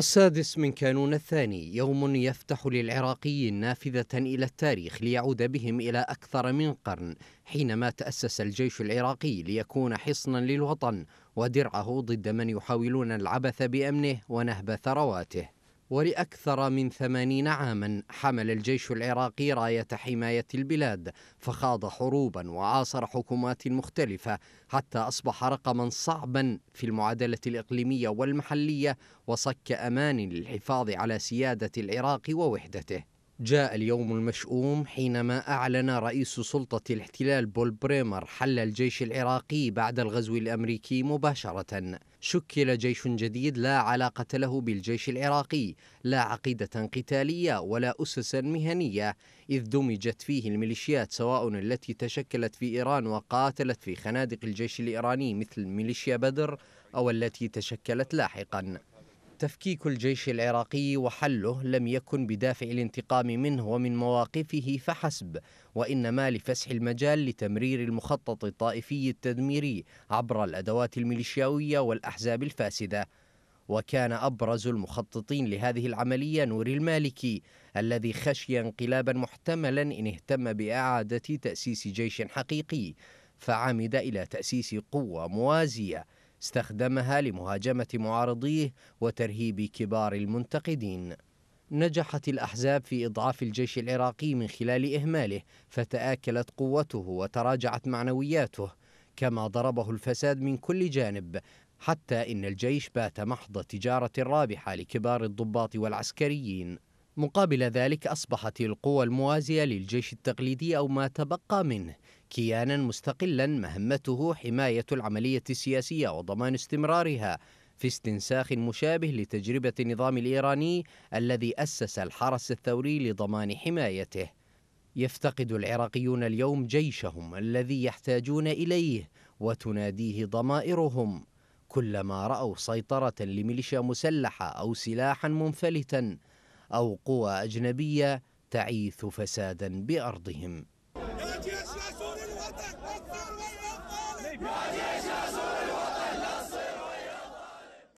السادس من كانون الثاني يوم يفتح للعراقيين نافذة إلى التاريخ ليعود بهم إلى أكثر من قرن حينما تأسس الجيش العراقي ليكون حصنا للوطن ودرعه ضد من يحاولون العبث بأمنه ونهب ثرواته ولأكثر من ثمانين عاما حمل الجيش العراقي راية حماية البلاد فخاض حروبا وعاصر حكومات مختلفة حتى أصبح رقما صعبا في المعادلة الإقليمية والمحلية وصك أمان للحفاظ على سيادة العراق ووحدته جاء اليوم المشؤوم حينما أعلن رئيس سلطة الاحتلال بول بريمر حل الجيش العراقي بعد الغزو الأمريكي مباشرة شكل جيش جديد لا علاقة له بالجيش العراقي لا عقيدة قتالية ولا أسسا مهنية إذ دمجت فيه الميليشيات سواء التي تشكلت في إيران وقاتلت في خنادق الجيش الإيراني مثل ميليشيا بدر أو التي تشكلت لاحقاً تفكيك الجيش العراقي وحله لم يكن بدافع الانتقام منه ومن مواقفه فحسب وانما لفسح المجال لتمرير المخطط الطائفي التدميري عبر الادوات الميليشياويه والاحزاب الفاسده وكان ابرز المخططين لهذه العمليه نوري المالكي الذي خشي انقلابا محتملا ان اهتم باعاده تاسيس جيش حقيقي فعمد الى تاسيس قوه موازيه استخدمها لمهاجمة معارضيه وترهيب كبار المنتقدين نجحت الأحزاب في إضعاف الجيش العراقي من خلال إهماله فتآكلت قوته وتراجعت معنوياته كما ضربه الفساد من كل جانب حتى إن الجيش بات محض تجارة رابحة لكبار الضباط والعسكريين مقابل ذلك أصبحت القوى الموازية للجيش التقليدي أو ما تبقى منه كيانا مستقلا مهمته حماية العملية السياسية وضمان استمرارها في استنساخ مشابه لتجربة النظام الإيراني الذي أسس الحرس الثوري لضمان حمايته يفتقد العراقيون اليوم جيشهم الذي يحتاجون إليه وتناديه ضمائرهم كلما رأوا سيطرة لميليشيا مسلحة أو سلاحا منفلتا أو قوى أجنبية تعيث فسادا بأرضهم